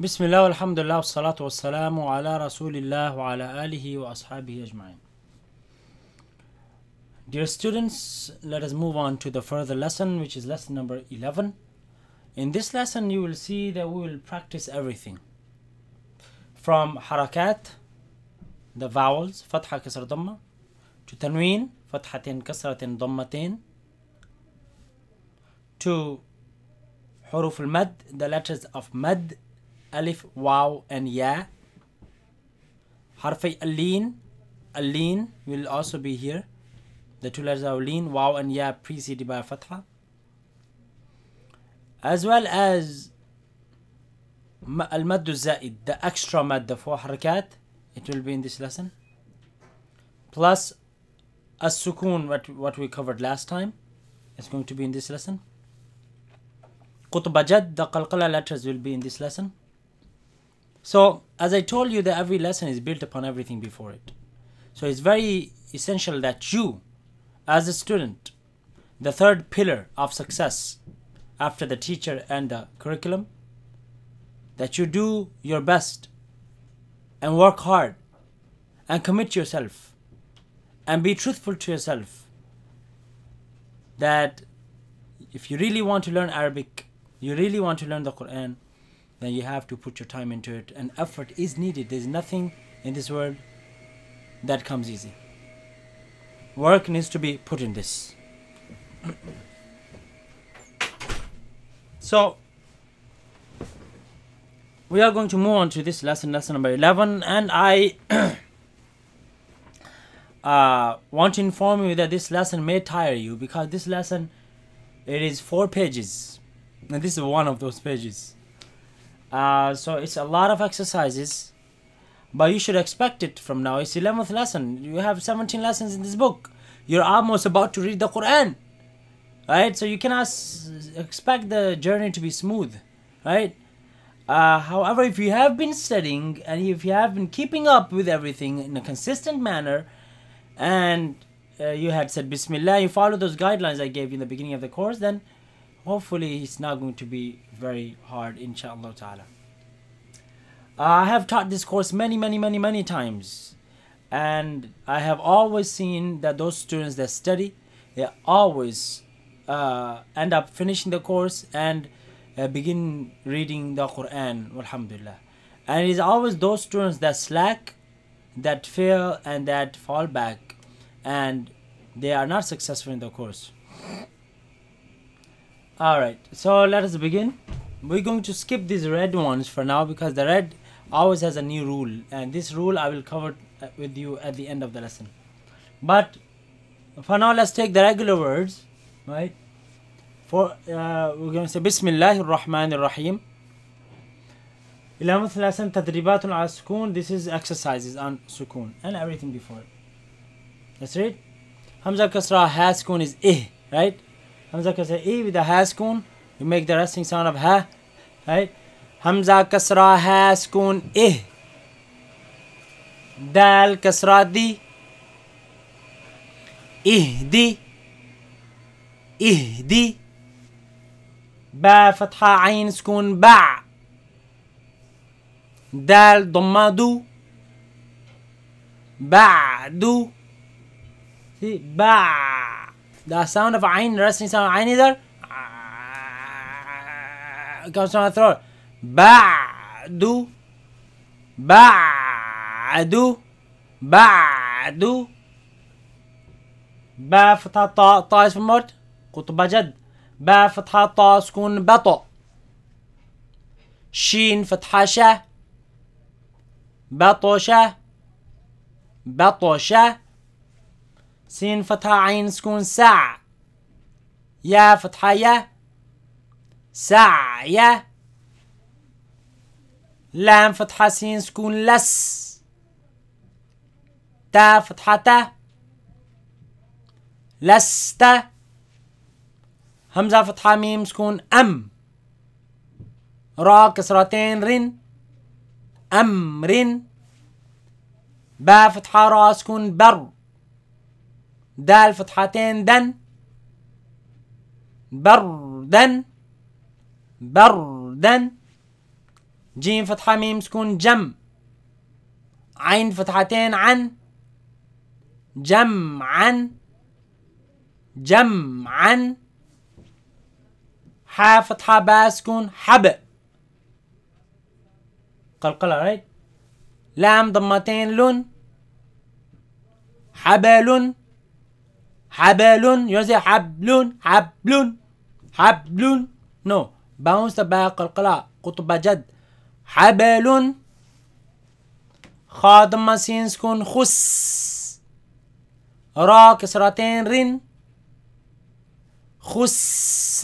بسم الله والحمد لله والصلاة والسلام على رسول الله وعلى آله وأصحابه أجمعين Dear students, let us move on to the further lesson which is lesson number 11. In this lesson you will see that we will practice everything from harakat, the vowels, fatha, kasra, dhamma, to tanween, fathatin, kasratin, dhammatin, to huruf al-mad, the letters of mad, alif, wau, and ya. Harfe alin, alin will also be here. The two letters are wau, and ya preceded by fatha. As well as al maddu zaid, the extra madda for harakat, it will be in this lesson. Plus as what, what we covered last time, is going to be in this lesson. Qutbajad, the qalqala letters will be in this lesson. So, as I told you, that every lesson is built upon everything before it. So, it's very essential that you, as a student, the third pillar of success after the teacher and the curriculum, that you do your best and work hard and commit yourself and be truthful to yourself that if you really want to learn Arabic, you really want to learn the Quran, then you have to put your time into it and effort is needed there's nothing in this world that comes easy work needs to be put in this so we are going to move on to this lesson lesson number 11 and i uh, want to inform you that this lesson may tire you because this lesson it is four pages and this is one of those pages uh, so it's a lot of exercises, but you should expect it from now. It's 11th lesson. You have 17 lessons in this book. You're almost about to read the Quran. Right? So you cannot expect the journey to be smooth. Right? Uh, however, if you have been studying and if you have been keeping up with everything in a consistent manner, and uh, you had said Bismillah, you follow those guidelines I gave you in the beginning of the course, then hopefully it's not going to be very hard inshallah ta'ala i have taught this course many many many many times and i have always seen that those students that study they always uh, end up finishing the course and uh, begin reading the quran alhamdulillah and it is always those students that slack that fail and that fall back and they are not successful in the course Alright, so let us begin. We're going to skip these red ones for now because the red always has a new rule and this rule I will cover uh, with you at the end of the lesson. But for now let's take the regular words, right? For uh, we're going to say al-Rahman, Rahmanir Rahim. إلى lesson, تدريبات على السكون This is exercises on sukun and everything before it. right. us Hamza Kasra has sukun is eh, right? همزة كسرة E with a has kun. You make the resting sound of ha. Right? همزة كسرة has kun إه. دال كسرة دي. اهدي اهدي با فتحة عين سكون بع دال ضمة دو بعدو بعد The sound of iron resting sound of iron either comes from the throat. Ba'du. Ba'du. Ba'du. باء فتحة طاء طاء اسم الموت قطب جد باء فتحة طاء سكون بطأ شين فتحة شا بطشة بطشة سين فتحة عين سكون سع يا فتحة يا سع يا لام فتحة سين سكون لس تا فتحة تا لست همزة فتحة ميم سكون أم را كسرتين رن أم رن با فتحة را سكون بر دال فتحتين دن بردا بردا جيم فتحة ميم سكون جم عين فتحتين عن جم عن حا فتحة با سكون حب قلقلة رايت لام ضمتين لون حبل حبل يوزي حبل حبل حبل نو no. باونس تبع قلقلة قطب جد حبل خادم سين سكون خس را كسرتين رن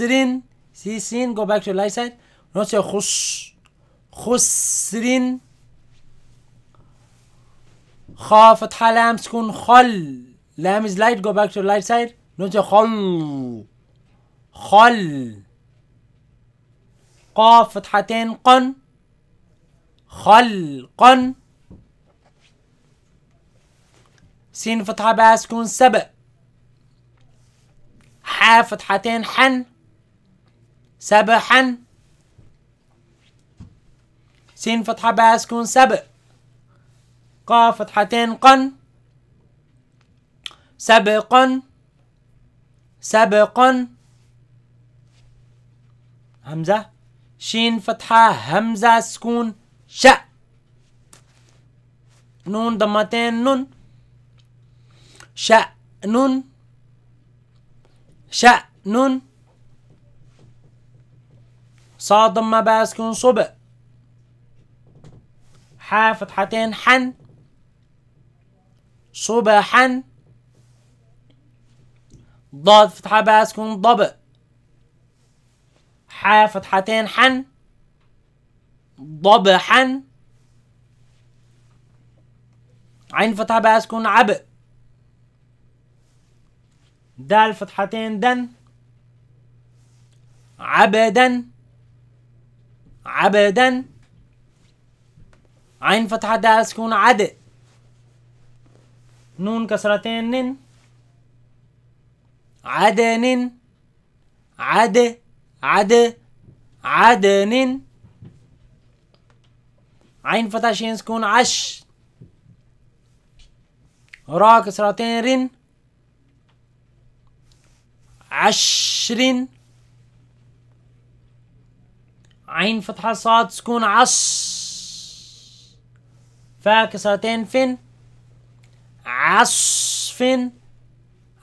رين سي سين جو باك تو لاي سايد نو سي خس خسرن خاف فتحة سكون خل از لايت جو باك تو لايت سايد نوت خل خل قاف فتحتين قن خل قن سين فتحة باء سكون سبأ حا فتحتين حن سبأ حن سين فتحة باء سكون سبأ قاف فتحتين قن سبقا سبقا همزة شين فتحة همزة سكون شأ نون ضمتين نون نون شأن نون صاد ضمة باسكن صب حا فتحتين حن صبحا ضاد فتحة بسكون ضب حاء فتحتين حن ضب حن عين فتحة بسكون عب دال فتحتين دن عبدا عبدا عين فتحة دال سكون عد نون كسرتين نن عدن عد عد عدن عين فتح شين سكون عش را كسرتين رن عشرين عين فتحة صاد سكون عص فا كسرتين فن عصفن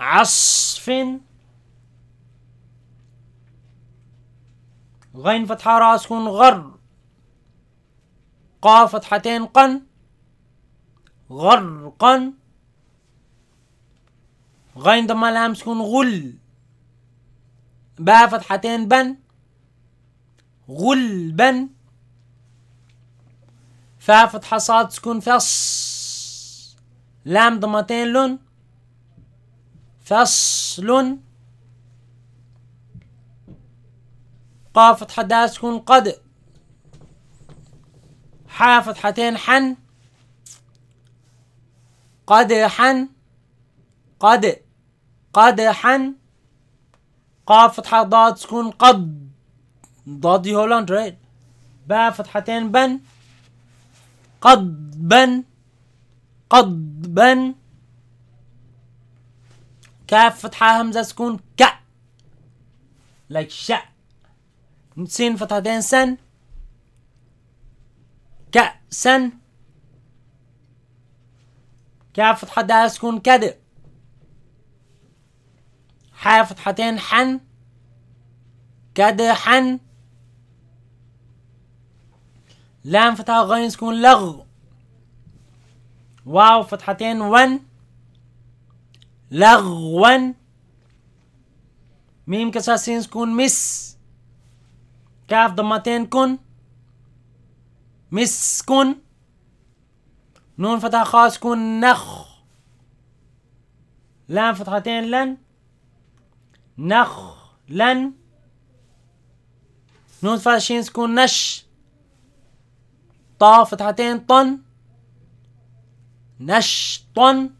عصف غين فتحة راسكن غر قاف فتحتين قن قن غين ضم لام سكون غل باء فتحتين بن بن فاء فتحة صاد سكون فص لام ضمتين لون فصل قاف فتحة دال سكون قد حافظ فتحتين حن قد حن قد قد حن قاف فتحة ضاد سكون قد ضادي هولاند رايت باء فتحتين بن قد بن قد بن كاف فتحة همزة سكون ك لايك شا سين فتحتين سن ك سن كاف فتحة دال سكون كد حا فتحتين حن كد حن لام فتحة غين سكون لغ واو فتحتين ون لغوا ميم كساسين سكون مس كاف ضمتين كن مس كن نون فتح خاص كون نخ لام فتحتين لن نخ لن نون فاشين سكون نش طا فتحتين طن نش طن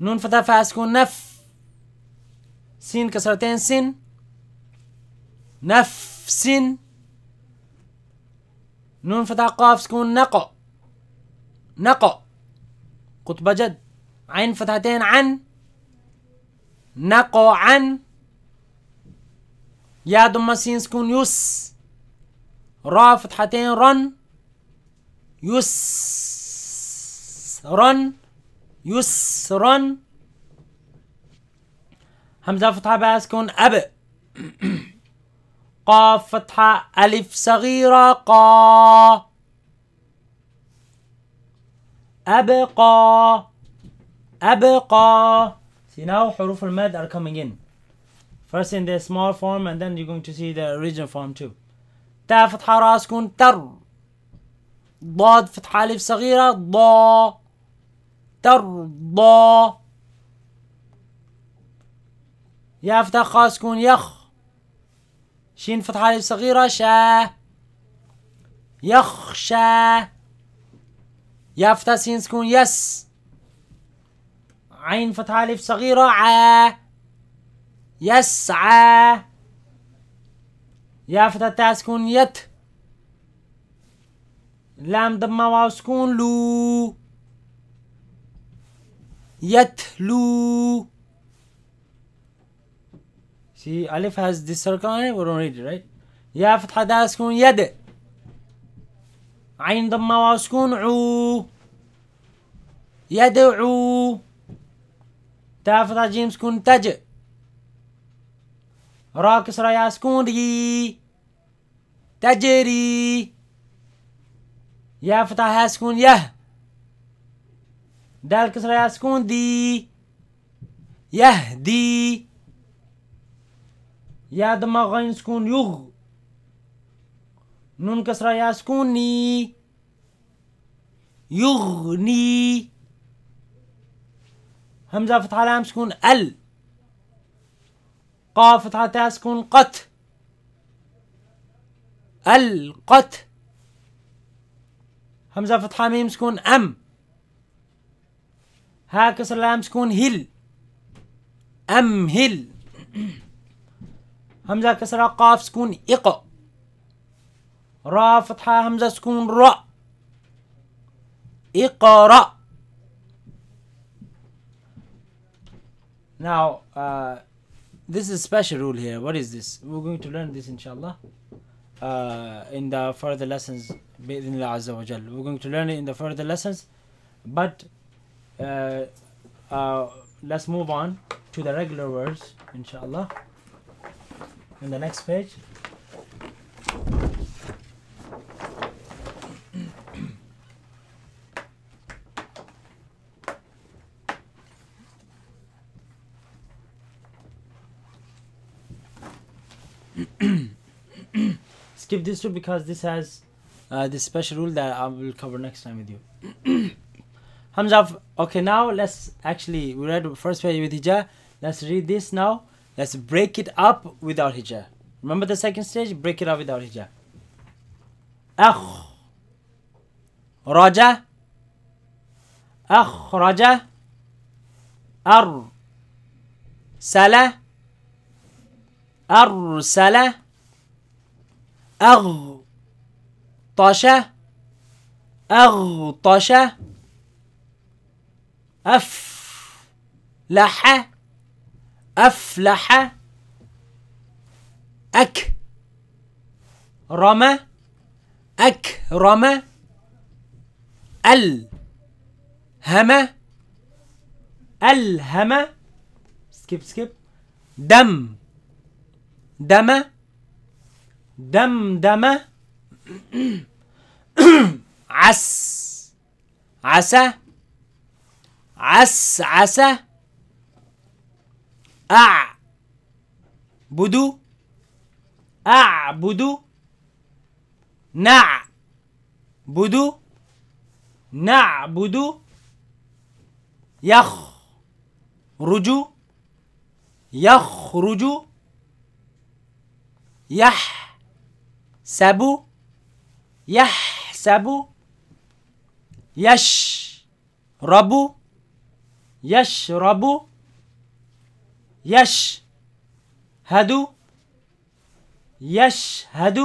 نون فتحة فاسكون نف سين كسرتين سن سين نون فتح قاف سكون نقو نقو قطبة جد عين فتحتين عن نقو عن يا دم سين سكون يس را فتحتين رن يس رن يسرا همزة فتحة باء سكون أب قاف فتحة ألف صغيرة قا أبقى أبقى See now حروف المد are coming in First in the small form and then you're going to see the original form too تاء فتحة راء سكون تر ضاد فتحة ألف صغيرة ضا ترضى يا فتح خاص كون يخ شين فتحة صغيرة شا يخشى فتح سين سكون يس عين فتحة ألف صغيرة ع يسعى يا يافتح تاء سكون يت لام ضمة واو سكون لو يتلو See, Alif has this circle on it. We don't read it, right? يا فتحة دا سكون يد عين ضمة واو سكون عو يدعو تا فتحة جيم سكون تج را كسرة يا سكون ري تجري يا فتحة سكون يه دال كسرى سكون دي يهدي يا دماغين غين سكون يغ نون كسرى يا سكون ني يغني همزة فتحة لام سكون ال قاف فتحة تاء سكون قت القت همزة فتحة ميم سكون أم هاكس kun سكون Am أم هل همزة كسرة قاف سكون Iqa. را فتحة همزة سكون Ra. Iqara. Now, uh, this is a special rule here. What is this? We're going to learn this inshallah uh, in the further lessons. We're going to learn it in the further lessons. But uh, uh, let's move on to the regular words inshallah in the next page skip this too because this has uh, this special rule that I will cover next time with you. Hamza Okay, now let's actually we read first page with hijab. Let's read this now. Let's break it up without hijab. Remember the second stage? Break it up without hijab. Sala. Ar sala. أرسل أرسل أغطش أغطش أفلح أفلح أك رمى أكرم ألهم ألهم سكيب سكيب دم دم دم دم عس عسى عسعس أعبد أعبد نعبد نعبد يخرج يخرج يحسب يحسب يشرب يشرب يشهد يشهد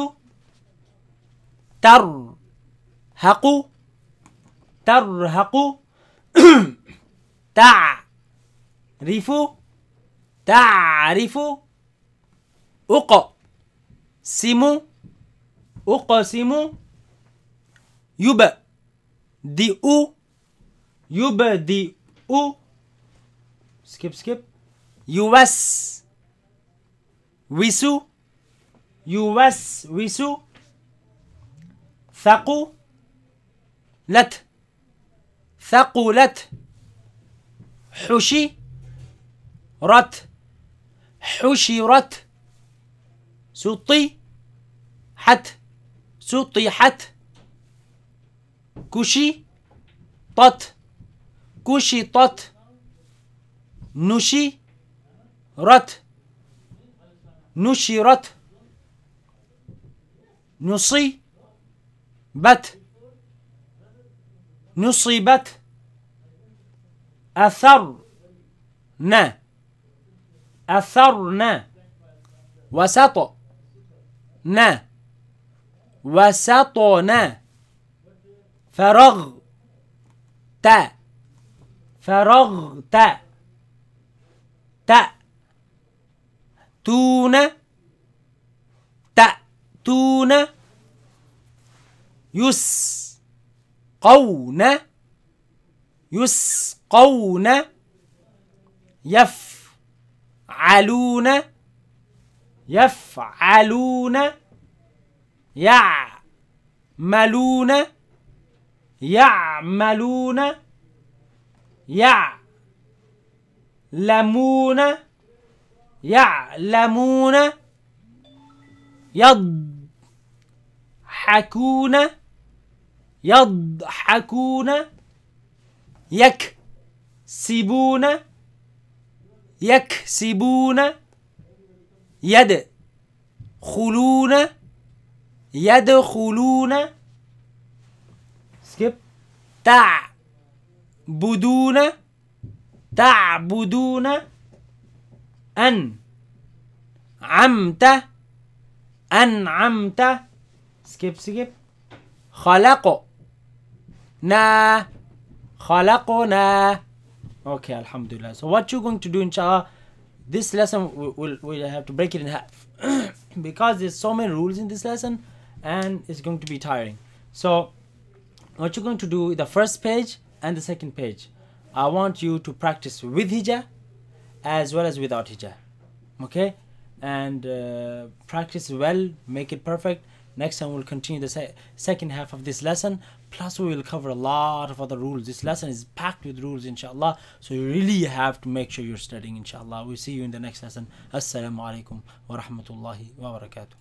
ترهق ترهق تعرف تعرف أقسم أقسم يبدئ يبدئ سكيب سكيب يوس ويسو يوس ويسو ثقو لت ثقو لت حشي رت رت سطي حت حت كشي طت كشي طت نشرت نشرت نصيبت نصيبت أثرنا أثرنا وسطنا وسطنا فرغت فرغت تأتون تأتون يسقون يسقون يفعلون يفعلون يعملون يعملون يعملون لمون يعلمون يضحكون يضحكون يكسبون يكسبون يدخلون يدخلون سكيب تعبدون تعبدون أن عمت skip, سكيب na, خلقنا خلقنا Okay, Alhamdulillah. So what you're going to do, inshallah, this lesson will we'll, we'll have to break it in half because there's so many rules in this lesson and it's going to be tiring. So what you're going to do, the first page and the second page. I want you to practice with hijab as well as without hijab. Okay, and uh, practice well, make it perfect. Next time we'll continue the se second half of this lesson. Plus, we will cover a lot of other rules. This lesson is packed with rules, inshallah. So you really have to make sure you're studying, inshallah. We'll see you in the next lesson. Assalamu alaikum wa rahmatullahi wa barakatuh.